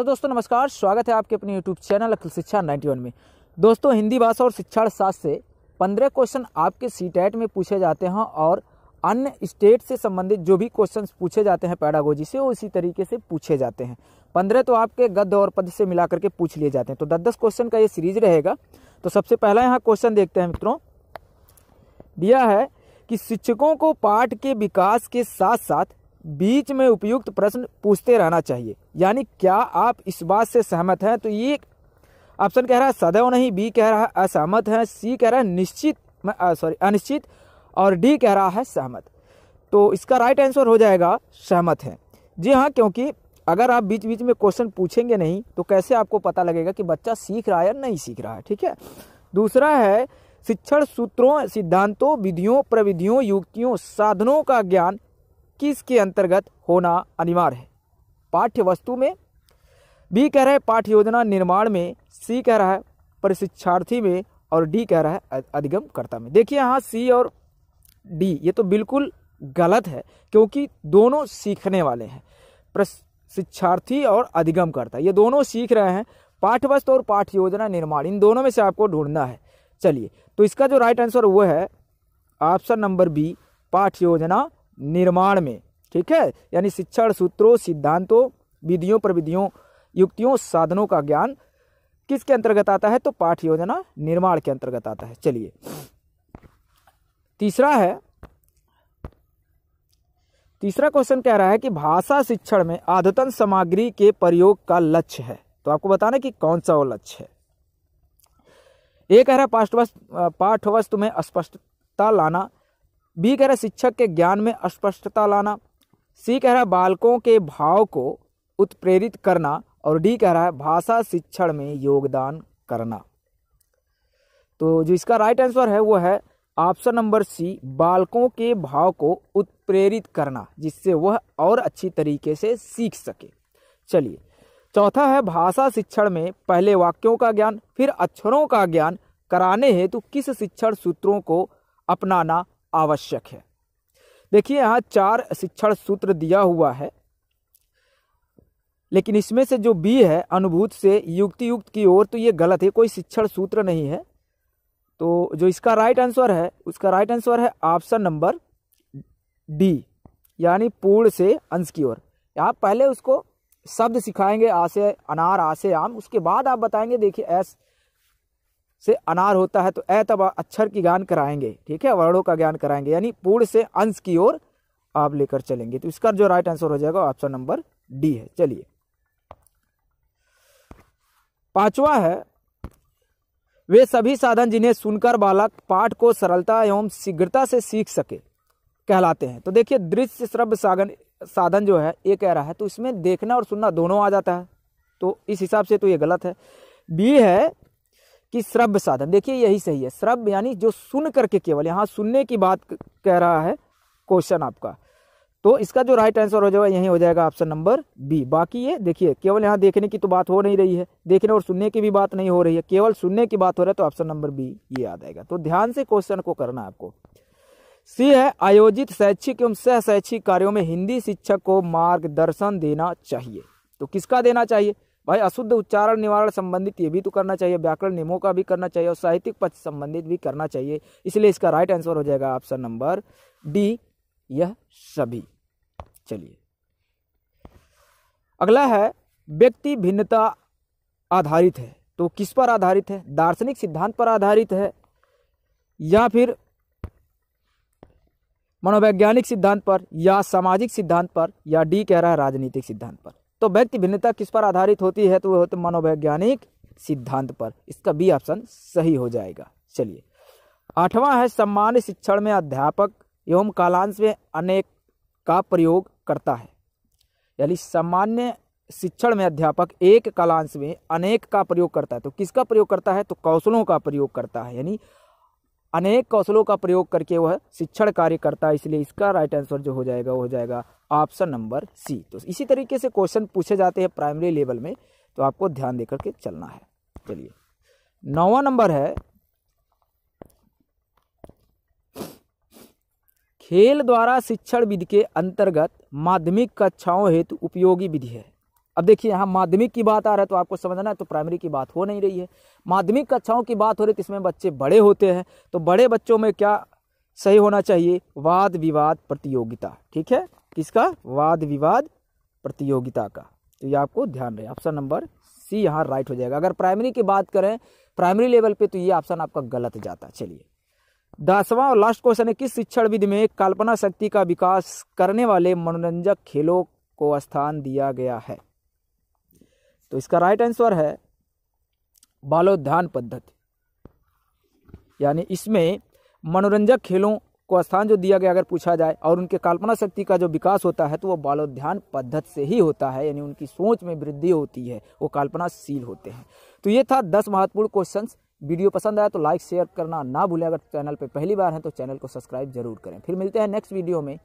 hello दोस्तों नमस्कार स्वागत है आपके अपने यूट्यूब चैनल अखिल शिक्षा 91 में दोस्तों हिंदी भाषा और शिक्षण शास्त्र से पंद्रह क्वेश्चन आपके सी टैट e में पूछे जाते हैं और अन्य स्टेट से संबंधित जो भी क्वेश्चन पूछे जाते हैं पैडागोजी से वो इसी तरीके से पूछे जाते हैं पंद्रह तो आपके गद्य और पद से मिला करके पूछ लिए जाते हैं तो दस दस क्वेश्चन का ये सीरीज रहेगा तो सबसे पहला यहाँ क्वेश्चन देखते हैं मित्रों दिया है कि शिक्षकों को पाठ के विकास के साथ साथ बीच में उपयुक्त प्रश्न पूछते रहना चाहिए यानी क्या आप इस बात से सहमत हैं तो ये ऑप्शन कह रहा है सदैव नहीं बी कह रहा है असहमत है सी कह रहा है निश्चित सॉरी अनिश्चित और डी कह रहा है सहमत तो इसका राइट आंसर हो जाएगा सहमत है जी हाँ क्योंकि अगर आप बीच बीच में क्वेश्चन पूछेंगे नहीं तो कैसे आपको पता लगेगा कि बच्चा सीख रहा है या नहीं सीख रहा है ठीक है दूसरा है शिक्षण सूत्रों सिद्धांतों विधियों प्रविधियों युक्तियों साधनों का ज्ञान 21 के अंतर्गत होना अनिवार्य है पाठ्य वस्तु में बी कह रहा है पाठ्य योजना निर्माण में सी कह रहा है प्रशिक्षार्थी में और डी कह रहा है अधिगमकर्ता में देखिए यहाँ सी और डी ये तो बिल्कुल गलत है क्योंकि दोनों सीखने वाले हैं प्रशिक्षार्थी और अधिगमकर्ता ये दोनों सीख रहे हैं पाठ्यवस्तु और पाठ्य योजना निर्माण इन दोनों में से आपको ढूंढना है चलिए तो इसका जो राइट आंसर वो है ऑप्शन नंबर बी पाठ्य योजना निर्माण में ठीक है यानी शिक्षण सूत्रों सिद्धांतों विधियों प्रविधियों युक्तियों साधनों का ज्ञान किसके अंतर्गत आता है तो पाठ योजना निर्माण के अंतर्गत आता है चलिए तीसरा है तीसरा क्वेश्चन कह रहा है कि भाषा शिक्षण में आदतन सामग्री के प्रयोग का लक्ष्य है तो आपको बताना कि कौन सा वो लक्ष्य है ये कह रहा है पाठ वस्तु में स्पष्टता लाना बी कह रहा है शिक्षक के ज्ञान में स्पष्टता लाना सी कह रहा है बालकों के भाव को उत्प्रेरित करना और डी कह रहा है भाषा शिक्षण में योगदान करना तो जो इसका राइट आंसर है वो है ऑप्शन नंबर सी बालकों के भाव को उत्प्रेरित करना जिससे वह और अच्छी तरीके से सीख सके चलिए चौथा है भाषा शिक्षण में पहले वाक्यों का ज्ञान फिर अक्षरों का ज्ञान कराने हेतु किस शिक्षण सूत्रों को अपनाना आवश्यक है देखिए यहाँ चार शिक्षण सूत्र दिया हुआ है लेकिन इसमें से जो बी है अनुभूत से युक्ति युक्त की ओर तो ये गलत है कोई शिक्षण सूत्र नहीं है तो जो इसका राइट आंसर है उसका राइट आंसर है ऑप्शन नंबर डी यानी पूर्ण से अंश की ओर आप पहले उसको शब्द सिखाएंगे आसे अनार आसे आम उसके बाद आप बताएंगे देखिए ऐसा से अनार होता है तो ए तब अक्षर की ज्ञान कराएंगे ठीक है वर्णों का ज्ञान कराएंगे यानी पूर्ण से अंश की ओर आप लेकर चलेंगे तो इसका जो राइट आंसर हो जाएगा ऑप्शन नंबर डी है चलिए पांचवा है वे सभी साधन जिन्हें सुनकर बालक पाठ को सरलता एवं शीघ्रता से सीख सके कहलाते हैं तो देखिए दृश्य श्रव्य साधन साधन जो है ये कह रहा है तो इसमें देखना और सुनना दोनों आ जाता है तो इस हिसाब से तो ये गलत है बी है कि श्रव्य साधन देखिए यही सही है श्रव्य यानी जो सुन करके केवल यहाँ सुनने की बात कह रहा है क्वेश्चन आपका तो इसका जो राइट आंसर हो जाएगा यही हो जाएगा ऑप्शन नंबर बी बाकी ये देखिए केवल यहाँ देखने की तो बात हो नहीं रही है देखने और सुनने की भी बात नहीं हो रही है केवल सुनने की बात हो रहा है तो ऑप्शन नंबर बी ये आ जाएगा तो ध्यान से क्वेश्चन को करना आपको सी है आयोजित शैक्षिक एवं सह शैक्षिक कार्यों में हिंदी शिक्षक को मार्गदर्शन देना चाहिए तो किसका देना चाहिए भाई अशुद्ध उच्चारण निवारण संबंधित ये भी तो करना चाहिए व्याकरण नियमों का भी करना चाहिए और साहित्यिक पक्ष संबंधित भी करना चाहिए इसलिए इसका राइट आंसर हो जाएगा ऑप्शन नंबर डी यह सभी चलिए अगला है व्यक्ति भिन्नता आधारित है तो किस पर आधारित है दार्शनिक सिद्धांत पर आधारित है या फिर मनोवैज्ञानिक सिद्धांत पर या सामाजिक सिद्धांत पर या डी कह रहा है राजनीतिक सिद्धांत पर तो व्यक्ति भिन्नता किस पर आधारित होती है तो वह होते मनोवैज्ञानिक सिद्धांत पर इसका बी ऑप्शन सही हो जाएगा चलिए आठवां है सम्मान शिक्षण में अध्यापक एवं कालांश में अनेक का प्रयोग करता है यानी सामान्य शिक्षण में अध्यापक एक कालांश में अनेक का प्रयोग करता है तो किसका प्रयोग करता है तो कौशलों का प्रयोग करता है यानी अनेक कौशलों का प्रयोग करके वह शिक्षण कार्य करता है इसलिए इसका राइट आंसर जो हो जाएगा वो हो जाएगा ऑप्शन नंबर सी तो इसी तरीके से क्वेश्चन पूछे जाते हैं प्राइमरी लेवल में तो आपको ध्यान देकर के चलना है चलिए नौवा नंबर है खेल द्वारा शिक्षण विधि के अंतर्गत माध्यमिक कक्षाओं हेतु उपयोगी विधि है अब देखिए यहाँ माध्यमिक की बात आ रहा है तो आपको समझना है तो प्राइमरी की बात हो नहीं रही है माध्यमिक कक्षाओं की बात हो रही है तो इसमें बच्चे बड़े होते हैं तो बड़े बच्चों में क्या सही होना चाहिए वाद विवाद प्रतियोगिता ठीक है किसका वाद विवाद प्रतियोगिता का तो ये आपको ध्यान रहे ऑप्शन नंबर सी यहाँ राइट हो जाएगा अगर प्राइमरी की बात करें प्राइमरी लेवल पे तो ये ऑप्शन आपका गलत जाता है चलिए दसवां और लास्ट क्वेश्चन है किस शिक्षण विधि में कल्पना शक्ति का विकास करने वाले मनोरंजक खेलों को स्थान दिया गया है तो इसका राइट आंसर है बालोद्यान पद्धति यानी इसमें मनोरंजक खेलों को स्थान जो दिया गया अगर पूछा जाए और उनके कल्पना शक्ति का जो विकास होता है तो वो बालोद्यान पद्धति से ही होता है यानी उनकी सोच में वृद्धि होती है वो कल्पनाशील होते हैं तो ये था दस महत्वपूर्ण क्वेश्चन वीडियो पसंद आया तो लाइक शेयर करना ना भूलें अगर चैनल पर पहली बार हैं तो चैनल को सब्सक्राइब जरूर करें फिर मिलते हैं नेक्स्ट वीडियो में